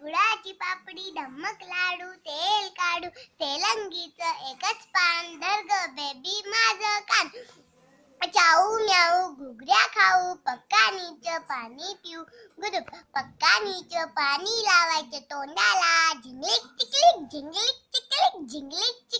गुळाची पापडी दमक लाडू तेल काढू तेलंगीच एकच पान धर्ग बेबी माझ कान चाऊ म्याऊ घुगऱ्या खाऊ पक्कानीच पाणी पिऊ गुरु पक्कानीच पाणी लावायचे तोंडाला झिंगलिक चिकलिक झिंगलिक चिकलिक झिंगलिक चिक